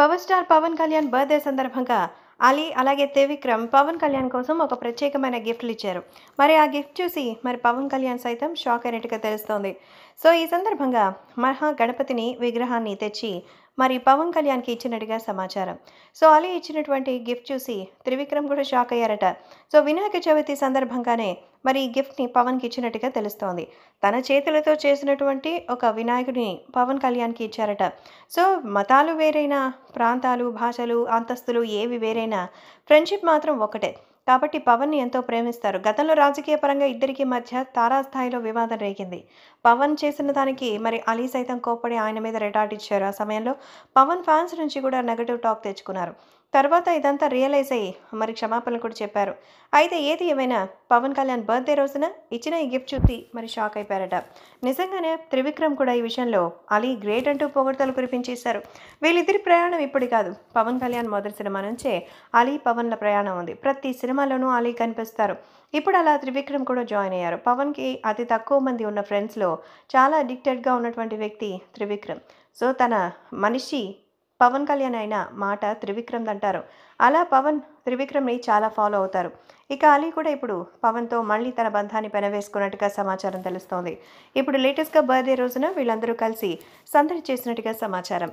power star Pawan Kalyan birthday సందర్భంగా అలీ అలాగే త్రివిక్రమ్ పవన్ కళ్యాణ్ కోసం ఒక ప్రత్యేకమైన గిఫ్ట్లు ఇచ్చారు మరి ఆ గిఫ్ట్ చూసి మరి పవన్ కళ్యాణ్ సైతం షాక్ అయినట్టుగా తెలుస్తోంది సో ఈ సందర్భంగా మహా గణపతిని విగ్రహాన్ని తెచ్చి మరి పవన్ కళ్యాణ్కి ఇచ్చినట్టుగా సమాచారం సో అలీ ఇచ్చినటువంటి గిఫ్ట్ చూసి త్రివిక్రమ్ కూడా షాక్ అయ్యారట సో వినాయక చవితి సందర్భంగానే మరి ఈ గిఫ్ట్ని పవన్కి ఇచ్చినట్టుగా తెలుస్తోంది తన చేతులతో చేసినటువంటి ఒక వినాయకుడిని పవన్ కళ్యాణ్కి ఇచ్చారట సో మతాలు వేరైనా ప్రాంతాలు భాషలు అంతస్తులు ఏవి వేరైనా ఫ్రెండ్షిప్ మాత్రం ఒకటే కాబట్టి పవన్ని ఎంతో ప్రేమిస్తారు గతంలో రాజకీయ పరంగా ఇద్దరికి మధ్య తారాస్థాయిలో వివాదం రేగింది పవన్ చేసిన దానికి మరి అలీ సైతం కోపడి ఆయన మీద రెటార్ట్ ఇచ్చారు ఆ సమయంలో పవన్ ఫ్యాన్స్ నుంచి కూడా నెగటివ్ టాక్ తెచ్చుకున్నారు తర్వాత ఇదంతా రియలైజ్ అయ్యి మరి క్షమాపణలు కూడా చెప్పారు అయితే ఏది ఏమైనా పవన్ కళ్యాణ్ బర్త్డే రోజున ఇచ్చిన ఈ గిఫ్ట్ చూసి మరి షాక్ అయిపోయారట నిజంగానే త్రివిక్రమ్ కూడా ఈ విషయంలో అలీ గ్రేట్ అంటూ పొగడతలు కురిపించేశారు వీళ్ళిద్దరి ప్రయాణం ఇప్పుడు కాదు పవన్ కళ్యాణ్ మొదటి సినిమా నుంచే అలీ పవన్ల ప్రయాణం ఉంది ప్రతి సినిమాలోనూ అలీ కనిపిస్తారు ఇప్పుడు అలా త్రివిక్రమ్ కూడా జాయిన్ అయ్యారు పవన్కి అతి తక్కువ మంది ఉన్న ఫ్రెండ్స్లో చాలా అడిక్టెడ్గా ఉన్నటువంటి వ్యక్తి త్రివిక్రమ్ సో తన మనిషి పవన్ కళ్యాణ్ అయిన మాట త్రివిక్రమ్ అంటారు అలా పవన్ త్రివిక్రమ్ని చాలా ఫాలో అవుతారు ఇక అలీ కూడా ఇప్పుడు పవన్తో మళ్ళీ తన బంధాన్ని పెనవేసుకున్నట్టుగా సమాచారం తెలుస్తోంది ఇప్పుడు లేటెస్ట్గా బర్త్డే రోజున వీళ్ళందరూ కలిసి సందడి చేసినట్టుగా సమాచారం